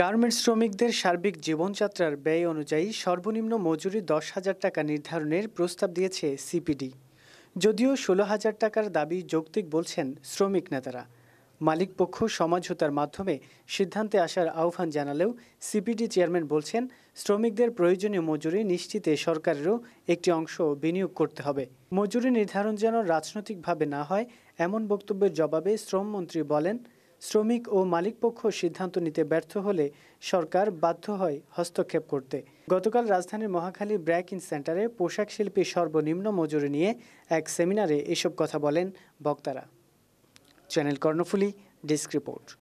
garments শ্রমিকদের সার্বিক জীবনযাত্রার ব্যয় অনুযায়ী সর্বনিম্ন মজুরি দশ হাজার টাকা নির্ধারণের প্রস্তাব দিয়েছে সিপিডি যদিও ষোলো হাজার টাকার দাবি যৌক্তিক বলছেন শ্রমিক নেতারা মালিকপক্ষ সমাঝোতার মাধ্যমে সিদ্ধান্তে আসার আহ্বান জানালেও সিপিডি চেয়ারম্যান বলছেন শ্রমিকদের প্রয়োজনীয় মজুরি নিশ্চিতে সরকারেরও একটি অংশ বিনিয়োগ করতে হবে মজুরি নির্ধারণ যেন রাজনৈতিকভাবে না হয় এমন বক্তব্যের জবাবে শ্রমমন্ত্রী বলেন শ্রমিক ও মালিকপক্ষ সিদ্ধান্ত নিতে ব্যর্থ হলে সরকার বাধ্য হয় হস্তক্ষেপ করতে গতকাল রাজধানীর মহাখালী ইন সেন্টারে পোশাক শিল্পী সর্বনিম্ন মজুরি নিয়ে এক সেমিনারে এসব কথা বলেন বক্তারা চ্যানেল কর্ণফুলি ডিস্ক রিপোর্ট